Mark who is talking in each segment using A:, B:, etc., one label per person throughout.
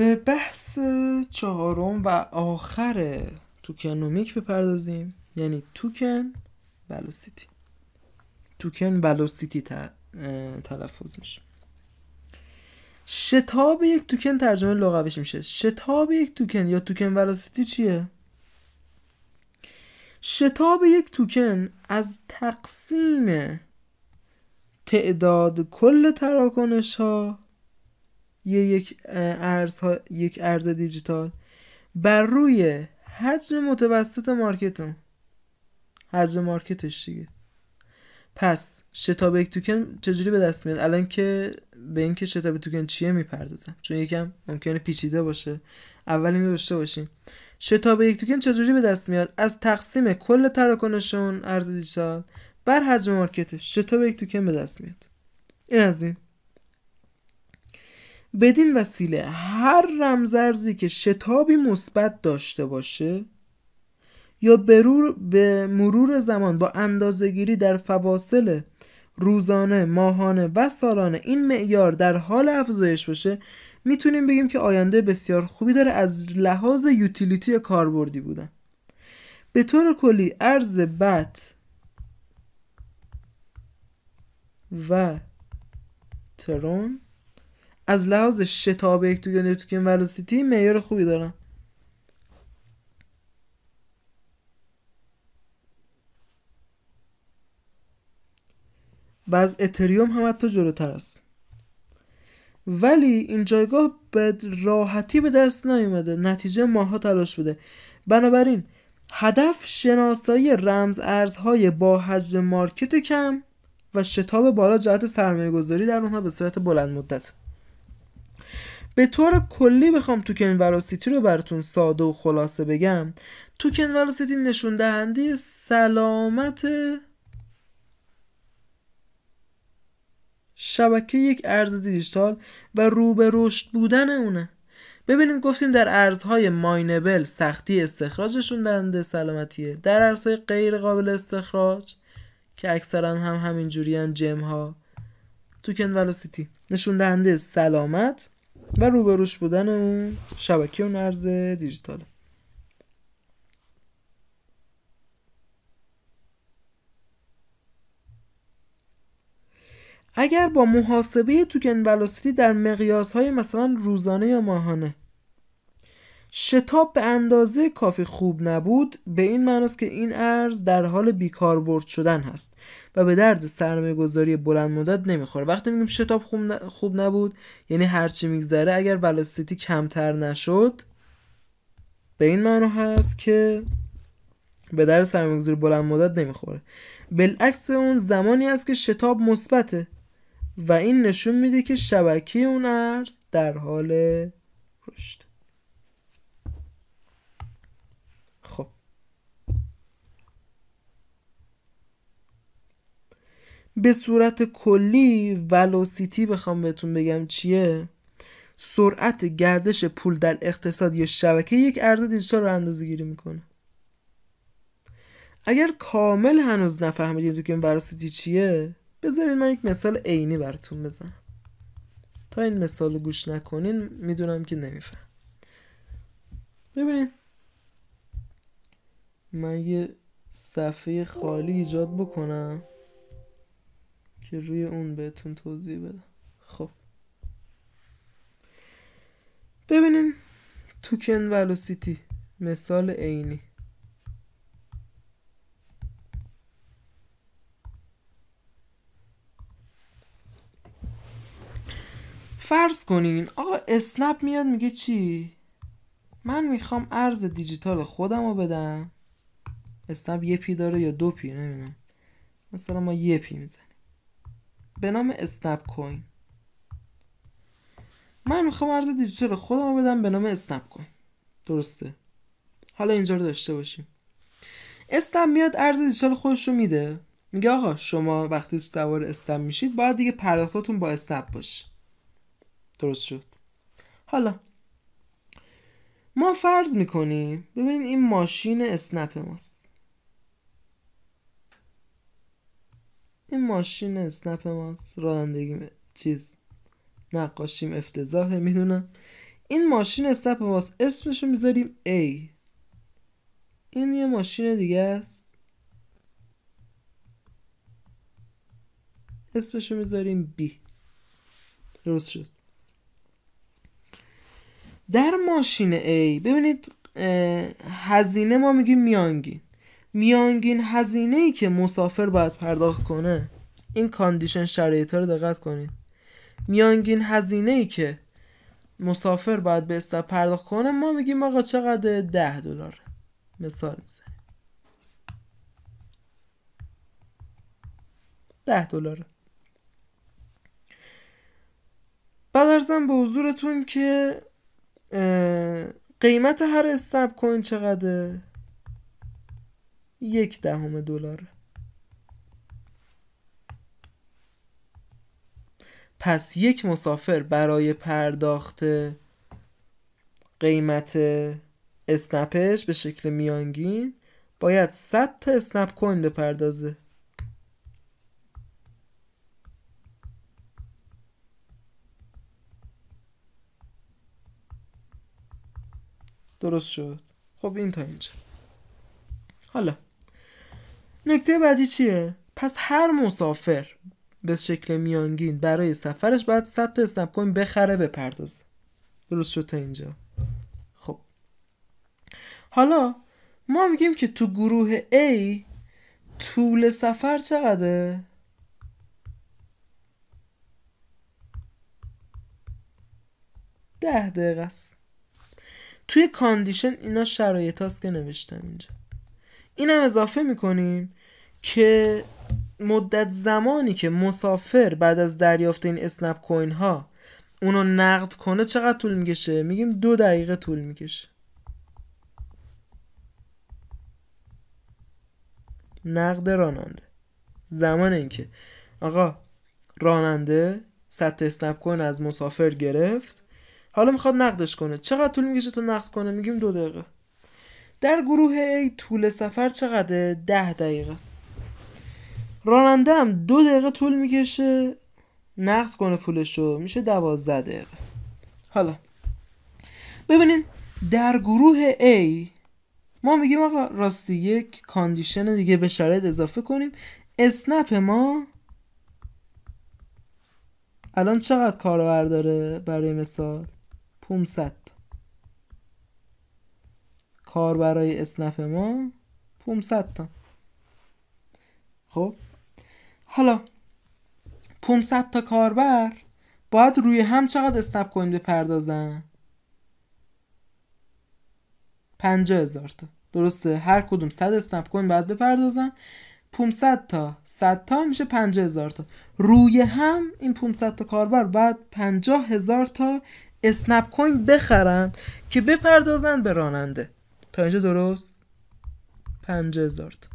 A: به بحث چهارم و آخر توکنومیک بپردازیم یعنی توکن ولوسیتی توکن ولوسیتی تلفظ میشه شتاب یک توکن ترجمه لغویش میشه شتاب یک توکن یا توکن ولوسیتی چیه شتاب یک توکن از تقسیم تعداد کل تراکنش ها یه یک ارز یک ارز دیجیتال بر روی حجم متوسط مارکتون حجم مارکتش دیگه پس شتاب یک توکن چجوری به دست میاد الان که به اینکه شتاب توکن چیه میپردازم چون یکم ممکنه پیچیده باشه اول اینو داشته باشیم شتاب یک توکن چجوری به دست میاد از تقسیم کل تراکنشون ارز دیجیتال بر حجم مارکتش شتاب یک توکن به دست میاد این از این بدین وسیله هر رمزرزی که شتابی مثبت داشته باشه یا برور به مرور زمان با اندازهگیری در فواصل روزانه، ماهانه و سالانه این معیار در حال افزایش باشه میتونیم بگیم که آینده بسیار خوبی داره از لحاظ یوتیلیتی کاربردی بودن به طور کلی ارز بت و ترون از لحاظ شتاب تو توکن ولوسیتی معیار خوبی دارن و از اتریوم هم حتی جلوتر است ولی این جایگاه به راحتی به دست نیومده نتیجه ماها تلاش بوده بنابراین هدف شناسایی رمز ارزهای با حجم مارکت کم و شتاب بالا جهت سرمایه گذاری در اونها به صورت بلند مدت به طور کلی بخوام توکن ولوسیتی رو براتون ساده و خلاصه بگم توکن ولوسیتی نشون دهنده سلامت شبکه یک ارز دیجیتال و رو به رشد بودن اونه ببینیم گفتیم در ارزهای ماینبل سختی استخراجشون دهنده سلامتیه در ارزهای غیر قابل استخراج که اکثرا هم همینجوریان ها توکن ولوسیتی نشون دهنده سلامت و روبروش بودن اون شبکه و نرز دیجیتال. اگر با محاسبه توکن ولوسیتی در مقیاس های مثلا روزانه یا ماهانه شتاب به اندازه کافی خوب نبود به این معناست که این ارز در حال بیکاربرد شدن هست و به درد سرمایه گذاری بلند مدت نمیخوره وقتی میگیم شتاب خوب نبود یعنی هرچی میگذره اگر ولاسیتی کمتر نشد به این معنا هست که به درد سرمایه گذاری بلند مدت نمیخوره بالعکس اون زمانی است که شتاب مثبته و این نشون میده که شبکه اون ارز در حال رشد به صورت کلی ولوسیتی بخوام بهتون بگم چیه سرعت گردش پول در اقتصاد یا شبکه یک ارز دیجیتال رو اندازه گیری میکنه اگر کامل هنوز نفهمیدید تو که این ولوسیتی چیه بذارید من یک مثال عینی براتون بزنم تا این مثال رو گوش نکنین میدونم که نمیفهم ببینید من یه صفحه خالی ایجاد بکنم که روی اون بهتون توضیح بدم خب ببینین توکن ولوسیتی مثال عینی فرض کنین آقا اسنپ میاد میگه چی من میخوام ارز دیجیتال خودم رو بدم اسنپ یه پی داره یا دو پی نمیدونم مثلا ما یه پی میزن به نام اسنپ کوین من میخوام ارز دیجیتال خودم رو بدم به نام اسنپ کوین درسته حالا اینجا رو داشته باشیم اسنپ میاد ارز دیجیتال خودش رو میده میگه آقا شما وقتی سوار اسنپ میشید باید دیگه پرداختاتون با اسنپ باشه درست شد حالا ما فرض میکنیم ببینید این ماشین اسنپ ماست این ماشین اسنپ ماست رانندگی چیز نقاشیم افتضاحه میدونم این ماشین اسنپ ماست اسمشو میذاریم A این یه ماشین دیگه است اسمشو میذاریم B درست شد در ماشین A ببینید هزینه ما میگیم میانگین میانگین هزینه ای که مسافر باید پرداخت کنه این کاندیشن شرایط رو دقت کنید میانگین هزینه ای که مسافر باید به استاپ پرداخت کنه ما میگیم آقا چقدر ده دلار مثال میزنیم ده دلار بعد ارزم به حضورتون که قیمت هر استب کوین چقدر یک دهم دلار. پس یک مسافر برای پرداخت قیمت اسنپش به شکل میانگین باید 100 تا اسنپ کوین بپردازه درست شد خب این تا اینجا حالا نکته بعدی چیه پس هر مسافر به شکل میانگین برای سفرش باید 100 تا اسنپ کوین بخره بپردازه درست شد تا اینجا خب حالا ما میگیم که تو گروه A طول سفر چقدره ده دقیقه است توی کاندیشن اینا شرایط هاست که نوشتم اینجا اینم اضافه میکنیم که مدت زمانی که مسافر بعد از دریافت این اسنپ کوین ها اونو نقد کنه چقدر طول میکشه میگیم دو دقیقه طول میکشه نقد راننده زمان اینکه آقا راننده 100 اسنپ کوین از مسافر گرفت حالا میخواد نقدش کنه چقدر طول میکشه تا نقد کنه میگیم دو دقیقه در گروه A طول سفر چقدر؟ ده دقیقه است راننده هم دو دقیقه طول میکشه نقد کنه رو میشه دوازده دقیقه حالا ببینین در گروه A ما میگیم آقا راستی یک کاندیشن دیگه به شرایط اضافه کنیم اسنپ ما الان چقدر کاربر داره برای مثال 500 برای اسنپ ما 500 تا خب حالا 500 تا کاربر باید روی هم چقدر اسنپ کوین بپردازن 50000 تا درسته هر کدوم 100 اسنپ کوین باید بپردازن 500 تا 100 تا میشه 50000 تا روی هم این 500 تا کاربر بعد 50000 تا اسنپ کوین بخرن که بپردازن به راننده تا اینجا درست پنجه هزار تا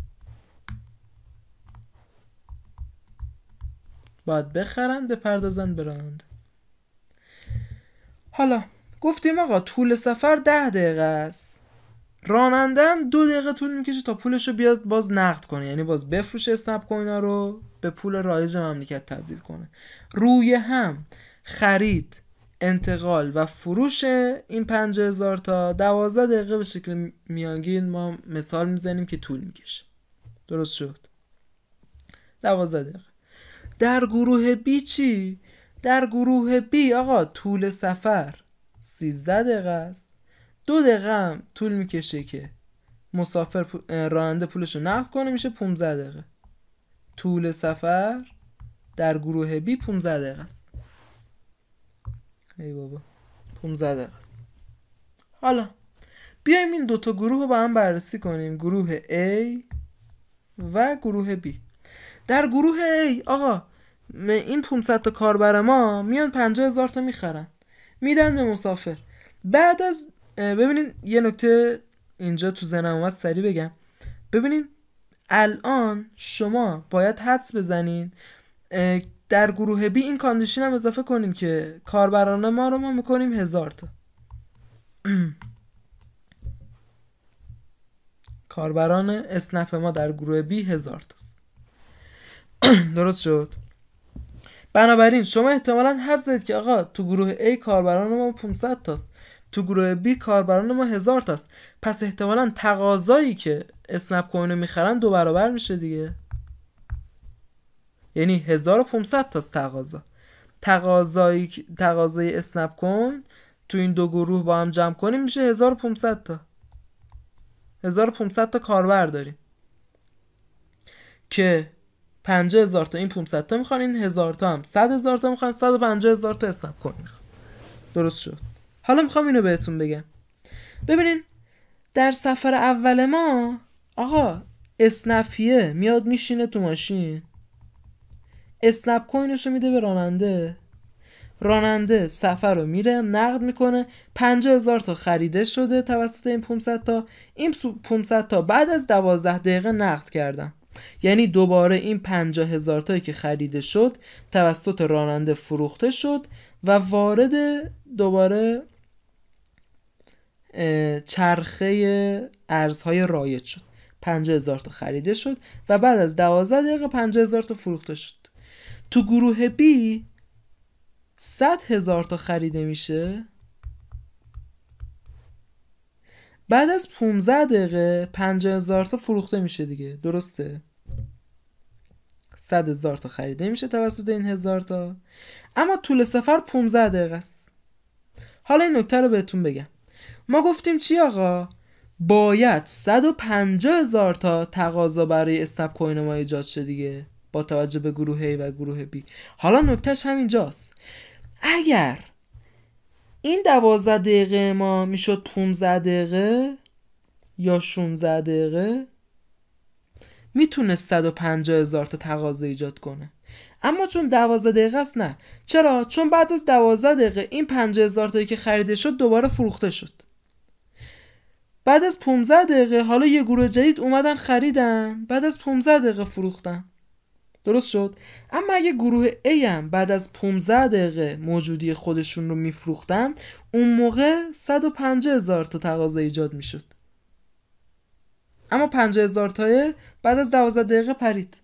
A: باید بخرن بپردازن براند حالا گفتیم آقا طول سفر ده دقیقه است راننده دو دقیقه طول میکشه تا پولش رو بیاد باز نقد کنه یعنی باز بفروشه اسنپ رو به پول رایج مملکت تبدیل کنه روی هم خرید انتقال و فروش این 5000 تا 12 دقیقه به شکل میانگین ما مثال میزنیم که طول میکشه درست شد 12 دقیقه در گروه بی چی در گروه بی آقا طول سفر 13 دقیقه است دو دقیقه هم طول میکشه که مسافر راننده پولش رو نقد کنه میشه 15 دقیقه طول سفر در گروه بی 15 دقیقه است ای بابا پوم زده است حالا بیایم این دوتا گروه رو با هم بررسی کنیم گروه A و گروه B در گروه A آقا این 500 تا کاربر ما میان 50 هزار تا میخرن میدن به مسافر بعد از ببینین یه نکته اینجا تو ذهنم اومد سریع بگم ببینین الان شما باید حدس بزنین در گروه B این کاندیشن هم اضافه کنین که کاربران ما رو ما میکنیم هزار تا کاربران اسنپ ما در گروه B هزار تاست درست شد بنابراین شما احتمالا حد زدید که آقا تو گروه A کاربران ما 500 تاست تو گروه B کاربران ما هزار تاست پس احتمالا تقاضایی که اسنپ کوین رو میخرن دو برابر میشه دیگه یعنی 1500 تا تقاضا تقاضای تقاضای اسنپ کن تو این دو گروه با هم جمع کنیم میشه 1500 تا 1500 تا کاربر داریم که 5000 تا این 500 تا میخوان این 1000 تا هم 100 هزار تا میخوان 150 هزار تا اسنپ کنیم درست شد حالا میخوام اینو بهتون بگم ببینین در سفر اول ما آقا اسنفیه میاد میشینه تو ماشین اسنپ کوینش رو میده به راننده راننده سفر رو میره نقد میکنه 50000 تا خریده شده توسط این 500 تا این 500 تا بعد از 12 دقیقه نقد کردن یعنی دوباره این 50000 تایی که خریده شد توسط راننده فروخته شد و وارد دوباره چرخه ارزهای رایج شد 50000 تا خریده شد و بعد از 12 دقیقه 50000 تا فروخته شد تو گروه B 100 هزار تا خریده میشه بعد از 15 دقیقه 50 هزار تا فروخته میشه دیگه درسته 100 هزار تا خریده میشه توسط این هزار تا اما طول سفر 15 دقیقه است حالا این نکته رو بهتون بگم ما گفتیم چی آقا باید 150 هزار تا تقاضا برای استپ کوین ما ایجاد شه دیگه با توجه به گروه A و گروه B حالا نکتهش همینجاست اگر این دوازده دقیقه ما میشد 15 دقیقه یا 16 دقیقه میتونه 150 هزار تا تقاضا ایجاد کنه اما چون 12 دقیقه است نه چرا چون بعد از 12 دقیقه این 50 هزار تایی که خریده شد دوباره فروخته شد بعد از 15 دقیقه حالا یه گروه جدید اومدن خریدن بعد از 15 دقیقه فروختن درست شد اما اگه گروه A هم بعد از 15 دقیقه موجودی خودشون رو میفروختن اون موقع 150 هزار تا تقاضا ایجاد میشد اما 50 هزار تا بعد از 12 دقیقه پرید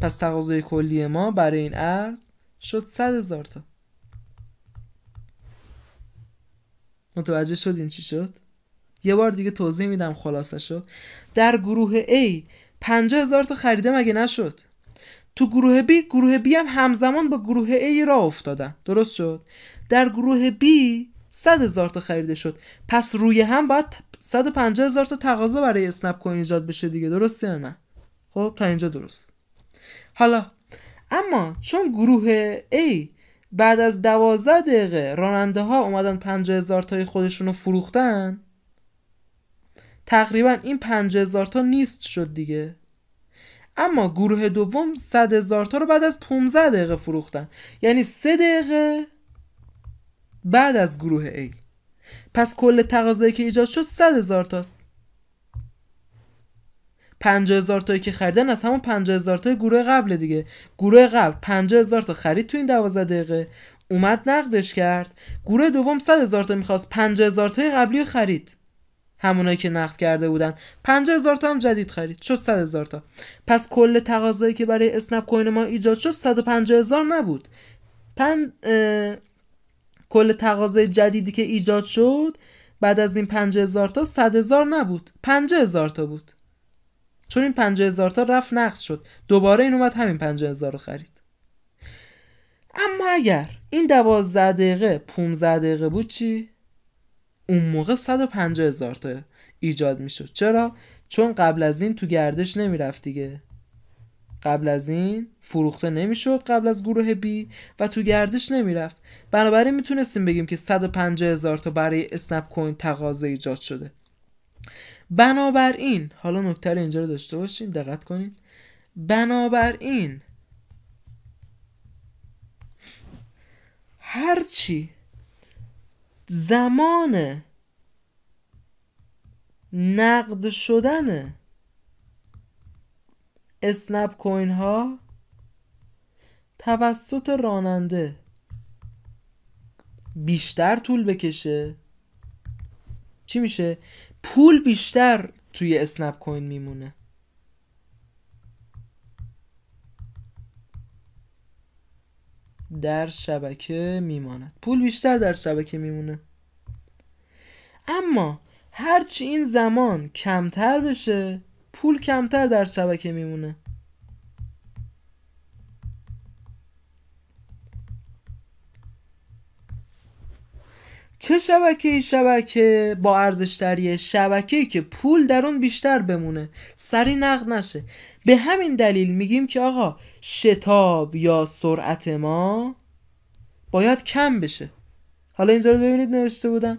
A: پس تقاضای کلی ما برای این ارز شد 100 هزار تا متوجه شدین چی شد؟ یه بار دیگه توضیح میدم خلاصه شد در گروه A 50 هزار تا خریده مگه نشد تو گروه B گروه B هم همزمان با گروه A را افتادن درست شد در گروه B 100 هزار تا خریده شد پس روی هم باید 150 هزار تا تقاضا برای اسنپ کوین ایجاد بشه دیگه درست یا نه خب تا اینجا درست حالا اما چون گروه A بعد از 12 دقیقه راننده ها اومدن 50 هزار تای خودشون رو فروختن تقریبا این 50 هزار تا نیست شد دیگه اما گروه دوم 100 هزار تا رو بعد از 15 دقیقه فروختن یعنی 3 دقیقه بعد از گروه A پس کل تقاضایی که ایجاد شد 100 هزار تاست 50 هزار تایی که خریدن از همون 50 هزار تای گروه قبل دیگه گروه قبل 50 هزار تا خرید تو این 12 دقیقه اومد نقدش کرد گروه دوم 100 هزار تا میخواست 50 هزار تای قبلی رو خرید همونایی که نقد کرده بودن 50000 تا هم جدید خرید شد 100000 تا پس کل تقاضایی که برای اسنپ کوین ما ایجاد شد 150000 نبود پن... اه... کل تقاضای جدیدی که ایجاد شد بعد از این 5000 تا 100000 نبود 5000 تا بود چون این 5000 تا رفت نقد شد دوباره این اومد همین 5000 رو خرید اما اگر این 12 دقیقه 15 دقیقه بود چی اون موقع 150 هزار تا ایجاد میشد چرا چون قبل از این تو گردش نمیرفت دیگه قبل از این فروخته نمیشد قبل از گروه بی و تو گردش نمیرفت بنابراین میتونستیم بگیم که 150 هزار تا برای اسنپ کوین تقاضا ایجاد شده بنابراین حالا نکته اینجا رو داشته باشین دقت کنین بنابراین هرچی زمان نقد شدن اسنپ کوین ها توسط راننده بیشتر طول بکشه چی میشه پول بیشتر توی اسنپ کوین میمونه در شبکه میماند پول بیشتر در شبکه میمونه اما هرچی این زمان کمتر بشه پول کمتر در شبکه میمونه چه شبکه شبکه با ارزشتریه شبکه که پول در اون بیشتر بمونه سری نقد نشه به همین دلیل میگیم که آقا شتاب یا سرعت ما باید کم بشه حالا اینجا رو ببینید نوشته بودم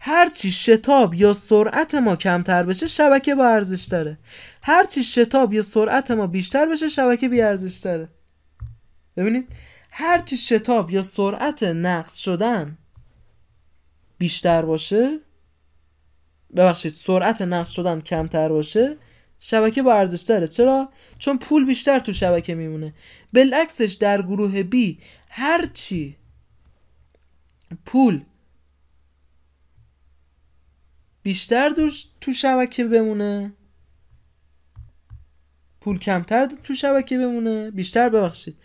A: هرچی شتاب یا سرعت ما کمتر بشه شبکه با ارزش داره هرچی شتاب یا سرعت ما بیشتر بشه شبکه بی ارزش داره ببینید هرچی شتاب یا سرعت نقد شدن بیشتر باشه ببخشید سرعت نقص شدن کمتر باشه شبکه با ارزش داره چرا چون پول بیشتر تو شبکه میمونه بالعکسش در گروه B هر چی پول بیشتر تو شبکه بمونه پول کمتر تو شبکه بمونه بیشتر ببخشید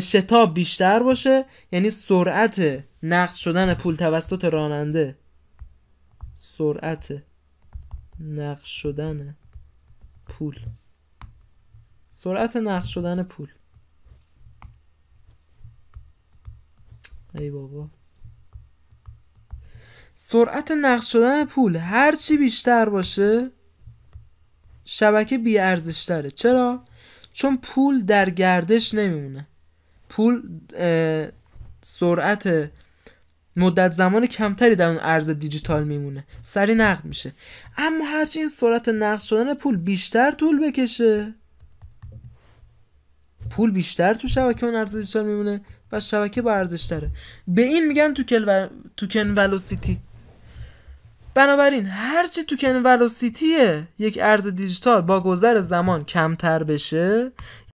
A: شتاب بیشتر باشه یعنی سرعت نقد شدن پول توسط راننده سرعت نقد شدن پول سرعت نقد شدن پول ای بابا سرعت نقد شدن پول هر چی بیشتر باشه شبکه بی چرا چون پول در گردش نمیمونه پول سرعت مدت زمان کمتری در اون ارز دیجیتال میمونه سری نقد میشه اما هرچی این سرعت نقد شدن پول بیشتر طول بکشه پول بیشتر تو شبکه اون ارز دیجیتال میمونه و شبکه با ارزش داره. به این میگن توکن و... توکن ولوسیتی بنابراین هرچی توکن ولوسیتی یک ارز دیجیتال با گذر زمان کمتر بشه